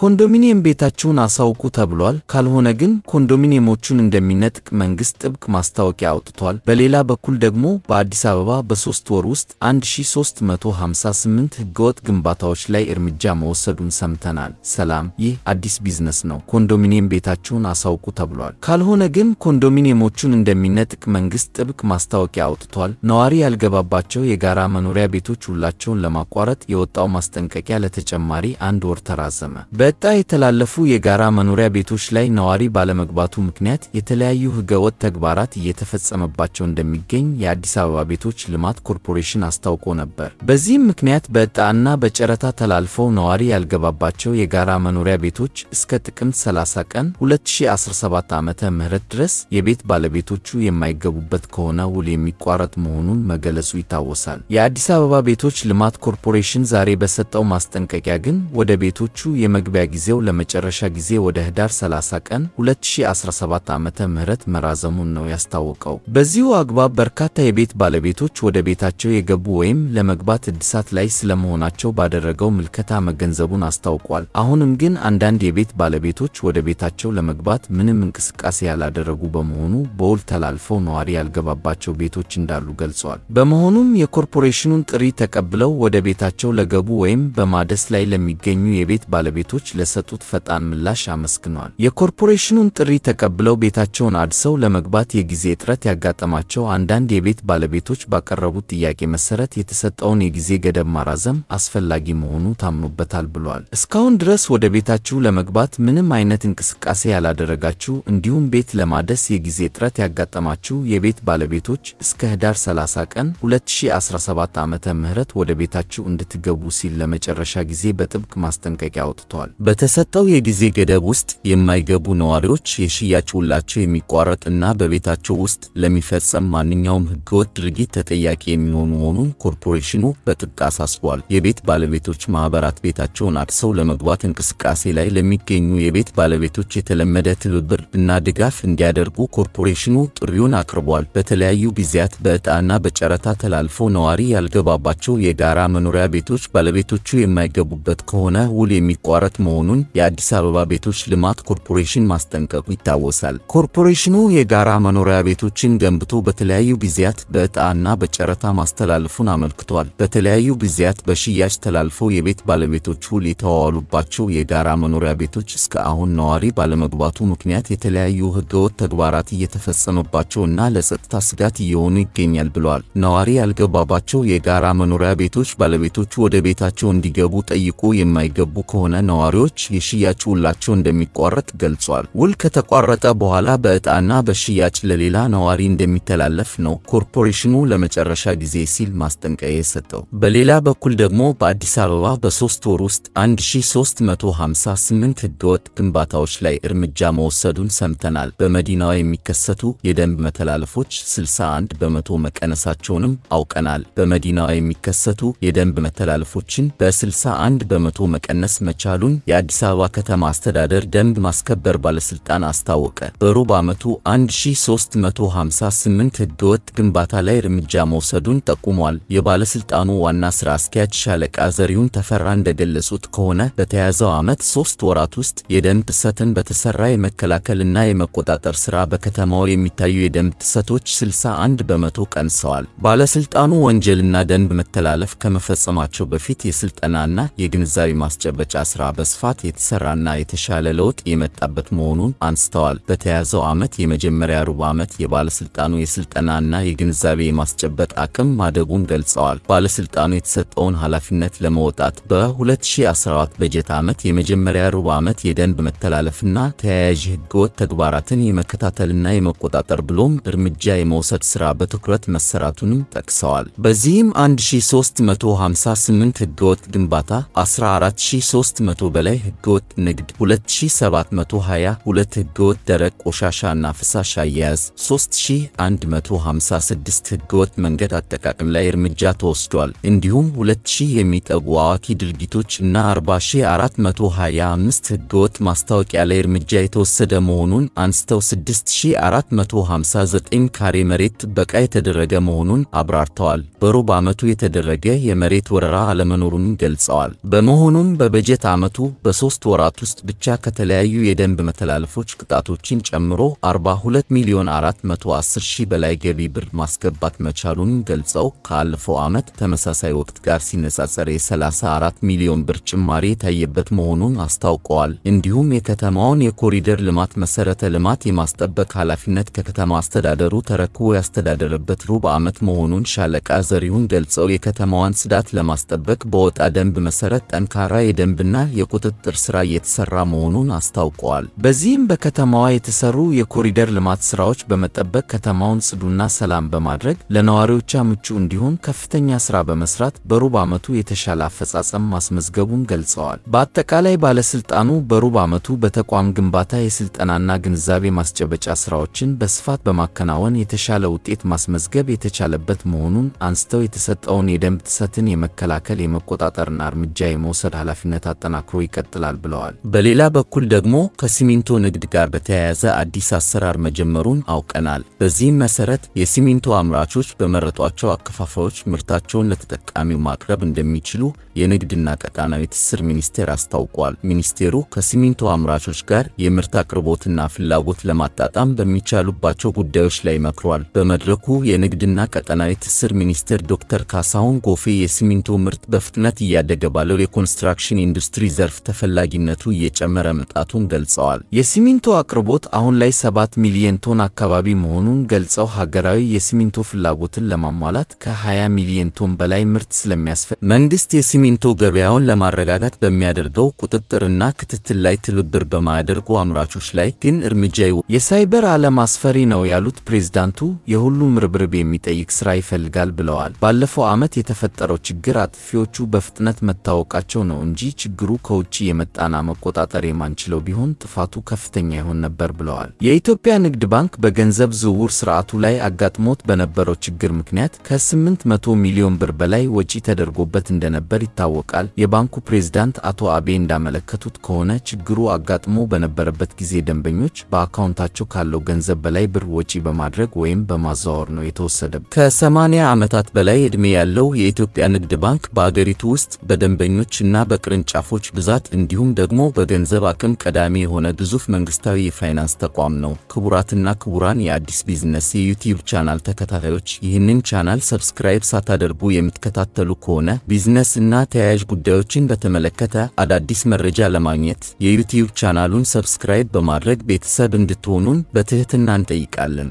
ኮንዶሚኒየም ቤታችሁን አሳውቁ ተብሏል። ካልሆነ ግን ኮንዶሚኒየሞቹን እንደሚነጥቅ መንግስት ጥብቅ ማስታወቂያ አውጥቷል። በሌላ በኩል ደግሞ በአዲስ አበባ በሦስት ወር ውስጥ 1358 ህገወጥ ግንባታዎች ላይ እርምጃ መወሰዱን ሰምተናል። ሰላም፣ ይህ አዲስ ቢዝነስ ነው። ኮንዶሚኒየም ቤታችሁን አሳውቁ ተብሏል። ካልሆነ ግን ኮንዶሚኒየሞቹን እንደሚነጥቅ መንግስት ጥብቅ ማስታወቂያ አውጥቷል። ነዋሪ ያልገባባቸው የጋራ መኖሪያ ቤቶች ሁላቸውን ለማቋረጥ የወጣው ማስጠንቀቂያ ለተጨማሪ አንድ ወር ተራዘመ። በዕጣ የተላለፉ የጋራ መኖሪያ ቤቶች ላይ ነዋሪ ባለመግባቱ ምክንያት የተለያዩ ሕገወጥ ተግባራት እየተፈጸመባቸው እንደሚገኝ የአዲስ አበባ ቤቶች ልማት ኮርፖሬሽን አስታውቆ ነበር። በዚህም ምክንያት በዕጣ በጨረታ ተላልፈው ነዋሪ ያልገባባቸው የጋራ መኖሪያ ቤቶች እስከ ጥቅምት 30 ቀን 2017 ዓ.ም ድረስ የቤት ባለቤቶቹ የማይገቡበት ከሆነ ውል የሚቋረጥ መሆኑን መገለጹ ይታወሳል። የአዲስ አበባ ቤቶች ልማት ኮርፖሬሽን ዛሬ በሰጠው ማስጠንቀቂያ ግን ወደ ቤቶቹ የመግቢያ የመግቢያ ጊዜው ለመጨረሻ ጊዜ ወደ ህዳር 30 ቀን 2017 ዓመተ ምህረት መራዘሙን ነው ያስታወቀው። በዚሁ አግባብ በርካታ የቤት ባለቤቶች ወደ ቤታቸው የገቡ ወይም ለመግባት እድሳት ላይ ስለመሆናቸው ባደረገው ምልከታ መገንዘቡን አስታውቋል። አሁንም ግን አንዳንድ የቤት ባለቤቶች ወደ ቤታቸው ለመግባት ምንም እንቅስቃሴ ያላደረጉ በመሆኑ በውል ተላልፈው ነዋሪ ያልገባባቸው ቤቶች እንዳሉ ገልጸዋል። በመሆኑም የኮርፖሬሽኑን ጥሪ ተቀብለው ወደ ቤታቸው ለገቡ ወይም በማደስ ላይ ለሚገኙ የቤት ባለቤቶች ለሰጡት ፈጣን ምላሽ አመስግኗል። የኮርፖሬሽኑን ጥሪ ተቀብለው ቤታቸውን አድሰው ለመግባት የጊዜ እጥረት ያጋጠማቸው አንዳንድ የቤት ባለቤቶች ባቀረቡት ጥያቄ መሰረት የተሰጠውን የጊዜ ገደብ ማራዘም አስፈላጊ መሆኑ ታምኖበታል ብሏል። እስካሁን ድረስ ወደ ቤታችሁ ለመግባት ምንም አይነት እንቅስቃሴ ያላደረጋችሁ እንዲሁም ቤት ለማደስ የጊዜ እጥረት ያጋጠማችሁ የቤት ባለቤቶች እስከ ህዳር 30 ቀን 2017 ም ወደ ቤታችሁ እንድትገቡ ሲል ለመጨረሻ ጊዜ በጥብቅ ማስጠንቀቂያ አውጥተዋል። በተሰጠው የጊዜ ገደብ ውስጥ የማይገቡ ነዋሪዎች የሽያጭ ውላቸው የሚቋረጥና በቤታቸው ውስጥ ለሚፈጸም ማንኛውም ሕገወጥ ድርጊት ተጠያቂ የሚሆኑ መሆኑን ኮርፖሬሽኑ በጥብቅ አሳስቧል። የቤት ባለቤቶች ማኅበራት ቤታቸውን አድሰው ለመግባት እንቅስቃሴ ላይ ለሚገኙ የቤት ባለቤቶች የተለመደ ትብብር እና ድጋፍ እንዲያደርጉ ኮርፖሬሽኑ ጥሪውን አቅርቧል። በተለያዩ ጊዜያት በዕጣና በጨረታ ተላልፎ ነዋሪ ያልገባባቸው የጋራ መኖሪያ ቤቶች ባለቤቶቹ የማይገቡበት ከሆነ ውል የሚቋረጥ መሆኑን የአዲስ አበባ ቤቶች ልማት ኮርፖሬሽን ማስጠንቀቁ ይታወሳል። ኮርፖሬሽኑ የጋራ መኖሪያ ቤቶችን ገንብቶ በተለያዩ ጊዜያት በዕጣ እና በጨረታ ማስተላለፉን አመልክቷል። በተለያዩ ጊዜያት በሽያጭ ተላልፈው የቤት ባለቤቶቹ የተዋዋሉባቸው የጋራ መኖሪያ ቤቶች እስከ አሁን ነዋሪ ባለመግባቱ ምክንያት የተለያዩ ህገወጥ ተግባራት እየተፈጸመባቸው እና ለጸጥታ ስጋት እየሆኑ ይገኛል ብለዋል። ነዋሪ ያልገባባቸው የጋራ መኖሪያ ቤቶች ባለቤቶቹ ወደ ቤታቸው እንዲገቡ ጠይቆ የማይገቡ ከሆነ ነዋሪ ነዋሪዎች የሽያጭ ውላቸው እንደሚቋረጥ ገልጿል። ውል ከተቋረጠ በኋላ በዕጣና በሽያጭ ለሌላ ነዋሪ እንደሚተላለፍ ነው ኮርፖሬሽኑ ለመጨረሻ ጊዜ ሲል ማስጠንቀቂያ የሰጠው። በሌላ በኩል ደግሞ በአዲስ አበባ በሶስት ወር ውስጥ 1358 ህገወጥ ግንባታዎች ላይ እርምጃ መወሰዱን ሰምተናል። በመዲናዋ የሚከሰቱ የደንብ መተላለፎች 61 በመቶ መቀነሳቸውንም አውቀናል። በመዲናዋ የሚከሰቱ የደንብ መተላለፎችን በ61 በመቶ መቀነስ መቻሉን የአዲስ አበባ ከተማ አስተዳደር ደንብ ማስከበር ባለስልጣን አስታወቀ። በሩብ ዓመቱ 1358 ህገወጥ ግንባታ ላይ እርምጃ መውሰዱን ጠቁሟል። የባለስልጣኑ ዋና ስራ አስኪያጅ ሻለቃ ዘሪሁን ተፈራ እንደገለጹት ከሆነ በተያዘው ዓመት ሶስት ወራት ውስጥ የደንብ ጥሰትን በተሰራ የመከላከልና የመቆጣጠር ስራ በከተማው የሚታዩ የደንብ ጥሰቶች 61 በመቶ ቀንሰዋል። ባለስልጣኑ ወንጀልና ደንብ መተላለፍ ከመፈጸማቸው በፊት የስልጠናና የግንዛቤ ማስጨበጫ ስራ በ በስፋት የተሰራና የተሻለ ለውጥ የመጣበት መሆኑን አንስተዋል። በተያዘው ዓመት የመጀመሪያ ሩብ ዓመት የባለስልጣኑ የስልጠናና የግንዛቤ የማስጨበጥ አቅም ማደጉን ገልጸዋል። ባለስልጣኑ የተሰጠውን ኃላፊነት ለመወጣት በ2014 በጀት ዓመት የመጀመሪያ ሩብ ዓመት የደንብ መተላለፍና ተያያዥ ሕገወጥ ተግባራትን የመከታተልና የመቆጣጠር ብሎም እርምጃ የመውሰድ ስራ በትኩረት መሰራቱንም ጠቅሰዋል። በዚህም 1358 ህገወት ግንባታ 14300 በላይ ህገወጥ ንግድ፣ 2722 ህገወጥ ደረቅ ቆሻሻና ፍሳሽ አያያዝ፣ 3156 ህገወጥ መንገድ አጠቃቀም ላይ እርምጃ ተወስዷል። እንዲሁም 2000 የሚጠጉ አዋኪ ድርጊቶች እና 4425 ህገወጥ ማስታወቂያ ላይ እርምጃ የተወሰደ መሆኑን አንስተው 6459 ካሬ መሬት በቃ የተደረገ መሆኑን አብራርተዋል። በሩብ ዓመቱ የተደረገ የመሬት ወረራ አለመኖሩን ገልጸዋል። በመሆኑም በበጀት ዓመቱ በሦስት ወራት ውስጥ ብቻ ከተለያዩ የደንብ መተላለፎች ቅጣቶችን ጨምሮ 42 ሚሊዮን 410 ሺህ በላይ ገቢ ብር ማስገባት መቻሉን ገልጸው ካለፈው ዓመት ተመሳሳይ ወቅት ጋር ሲነጻጸር የ34 ሚሊዮን ብር ጭማሪ የታየበት መሆኑን አስታውቀዋል። እንዲሁም የከተማውን የኮሪደር ልማት መሰረተ ልማት የማስጠበቅ ኃላፊነት ከከተማ አስተዳደሩ ተረክቦ ያስተዳደረበት ሩብ ዓመት መሆኑን ሻለቃ ዘሪሁን ገልጸው የከተማዋን ጽዳት ለማስጠበቅ በወጣ ደንብ መሠረት ጠንካራ የደንብና የቁ ቁጥጥር ስራ እየተሰራ መሆኑን አስታውቀዋል። በዚህም በከተማዋ የተሰሩ የኮሪደር ልማት ስራዎች በመጠበቅ ከተማውን ጽዱና ሰላም በማድረግ ለነዋሪዎቿ ምቹ እንዲሆን ከፍተኛ ስራ በመስራት በሩብ ዓመቱ የተሻለ አፈጻጸም ማስመዝገቡን ገልጸዋል። በአጠቃላይ ባለስልጣኑ በሩብ ዓመቱ በተቋም ግንባታ የስልጠናና ግንዛቤ ማስጨበጫ ስራዎችን በስፋት በማከናወን የተሻለ ውጤት ማስመዝገብ የተቻለበት መሆኑን አንስተው የተሰጠውን የደንብ ጥሰትን የመከላከል የመቆጣጠርና እርምጃ የመውሰድ ኃላፊነት አጠናክሮ ይቀጥላል ብለዋል። በሌላ በኩል ደግሞ ከሲሚንቶ ንግድ ጋር በተያያዘ አዲስ አሰራር መጀመሩን አውቀናል። በዚህም መሰረት የሲሚንቶ አምራቾች በመረጧቸው አከፋፋዮች ምርታቸውን ለተጠቃሚው ማቅረብ እንደሚችሉ የንግድና ቀጣናዊ ትስስር ሚኒስቴር አስታውቋል። ሚኒስቴሩ ከሲሚንቶ አምራቾች ጋር የምርት አቅርቦትና ፍላጎት ለማጣጣም በሚቻሉባቸው ጉዳዮች ላይ መክሯል። በመድረኩ የንግድና ቀጠናዊ ትስስር ሚኒስትር ዶክተር ካሳሁን ጎፌ የሲሚንቶ ምርት በፍጥነት እያደገ ባለው የኮንስትራክሽን ኢንዱስትሪ ዘርፍ ተፈላጊነቱ እየጨመረ መምጣቱን ገልጸዋል። የሲሚንቶ አቅርቦት አሁን ላይ 7 ሚሊዮን ቶን አካባቢ መሆኑን ገልጸው ሀገራዊ የሲሚንቶ ፍላጎትን ለማሟላት ከ20 ሚሊዮን ቶን በላይ ምርት ስለሚያስፈልግ መንግስት የሲሚንቶ ገበያውን ለማረጋጋት በሚያደርገው ቁጥጥርና ክትትል ላይ ትብብር በማያደርጉ አምራቾች ላይ ግን እርምጃ የሳይበር ዓለም አስፈሪ ነው ያሉት ፕሬዝዳንቱ የሁሉም ርብርብ የሚጠይቅ ስራ ይፈልጋል ብለዋል። ባለፈው ዓመት የተፈጠረው ችግር አጥፊዎቹ በፍጥነት መታወቃቸው ነው እንጂ ችግሩ ከውጭ ውጭ የመጣና መቆጣጠር የማንችለው ቢሆን ጥፋቱ ከፍተኛ ይሆን ነበር ብለዋል። የኢትዮጵያ ንግድ ባንክ በገንዘብ ዝውውር ስርዓቱ ላይ አጋጥሞት በነበረው ችግር ምክንያት ከ800 ሚሊዮን ብር በላይ ወጪ ተደርጎበት እንደነበር ይታወቃል። የባንኩ ፕሬዝዳንት አቶ አቤ እንዳመለከቱት ከሆነ ችግሩ አጋጥሞ በነበረበት ጊዜ ደንበኞች በአካውንታቸው ካለው ገንዘብ በላይ ብር ወጪ በማድረግ ወይም በማዘዋወር ነው የተወሰደ። ከ80 ዓመታት በላይ ዕድሜ ያለው የኢትዮጵያ ንግድ ባንክ በአገሪቱ ውስጥ በደንበኞች እና በቅርንጫፎች ብዛ ብዛት እንዲሁም ደግሞ በገንዘብ አቅም ቀዳሚ የሆነ ግዙፍ መንግስታዊ የፋይናንስ ተቋም ነው። ክቡራትና ክቡራን የአዲስ ቢዝነስ የዩቲዩብ ቻናል ተከታታዮች ይህንን ቻናል ሰብስክራይብ ሳታደርጉ የምትከታተሉ ከሆነ ቢዝነስ እና ተያያዥ ጉዳዮችን በተመለከተ አዳዲስ መረጃ ለማግኘት የዩቲዩብ ቻናሉን ሰብስክራይብ በማድረግ ቤተሰብ እንድትሆኑን በትህትና እንጠይቃለን።